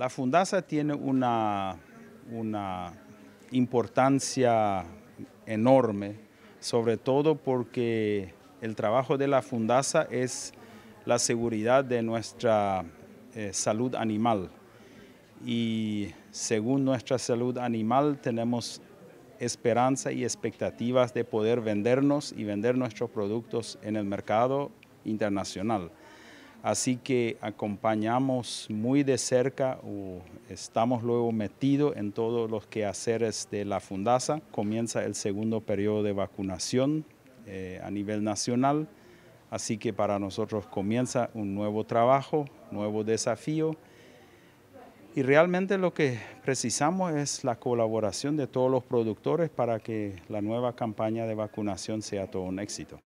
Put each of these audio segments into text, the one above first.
La Fundasa tiene una, importancia enorme, sobre todo porque el trabajo de la Fundasa es la seguridad de nuestra eh, salud animal. Y según nuestra salud animal tenemos esperanza y expectativas de poder vendernos y vender nuestros productos en el mercado internacional. Así que acompañamos muy de cerca o estamos luego metidos en todos los quehaceres de la Fundasa. Comienza el segundo periodo de vacunación eh, a nivel nacional. Así que para nosotros comienza un nuevo trabajo, nuevo desafío. Y realmente lo que precisamos es la colaboración de todos los productores para que la nueva campaña de vacunación sea todo un éxito.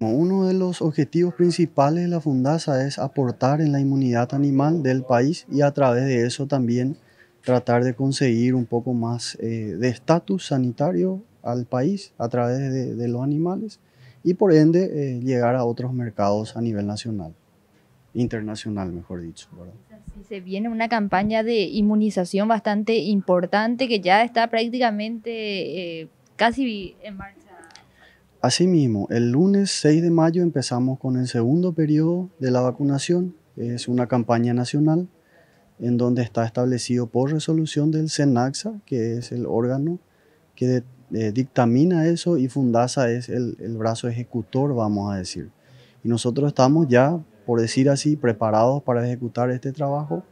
Uno de los objetivos principales de la Fundasa es aportar en la inmunidad animal del país y a través de eso también tratar de conseguir un poco más eh, de estatus sanitario al país a través de, los animales y por ende eh, llegar a otros mercados a nivel nacional, internacional mejor dicho. Se viene una campaña de inmunización bastante importante que ya está prácticamente eh, casi en marcha. Asimismo, el lunes 6 de mayo empezamos con el segundo periodo de la vacunación. Es una campaña nacional en donde está establecido por resolución del CENAXA, que es el órgano que eh, dictamina eso, y Fundasa es el, el brazo ejecutor, vamos a decir. Y nosotros estamos ya, por decir así, preparados para ejecutar este trabajo.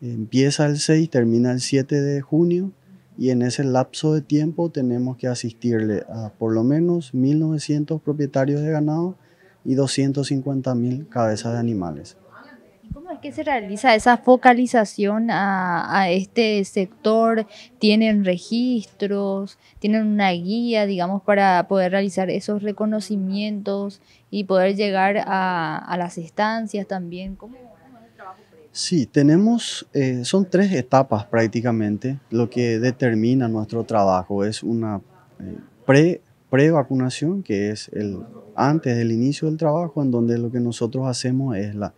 Empieza el 6, termina el 7 de junio y en ese lapso de tiempo tenemos que asistirle a por lo menos 1.900 propietarios de ganado y 250.000 cabezas de animales. ¿Cómo es que se realiza esa focalización a, este sector? ¿Tienen registros? ¿Tienen una guía, digamos, para poder realizar esos reconocimientos y poder llegar a, las estancias también? ¿Cómo, Sí, tenemos, eh, son tres etapas prácticamente lo que determina nuestro trabajo. Es una eh, pre, vacunación que es el, antes del inicio del trabajo, en donde lo que nosotros hacemos es la,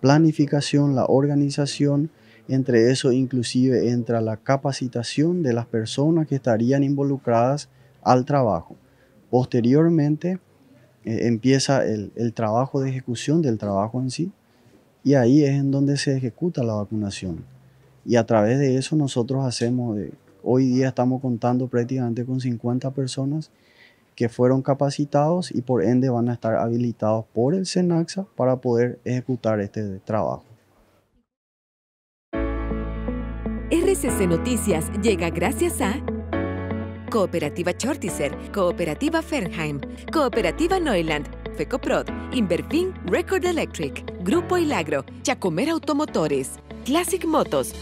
planificación, la organización, entre eso inclusive entra la capacitación de las personas que estarían involucradas al trabajo. Posteriormente eh, empieza el trabajo de ejecución del trabajo en sí, y ahí es en donde se ejecuta la vacunación. Y a través de eso nosotros hacemos, hoy día estamos contando prácticamente con 50 personas que fueron capacitados y por ende van a estar habilitados por el SENAXA para poder ejecutar este trabajo. RCC Noticias llega gracias a Cooperativa Chortizer, Cooperativa Fernheim, Cooperativa Neuland, FECOPROD, Inverfin Record Electric, Grupo Ilagro, Chacomer Automotores, Classic Motos.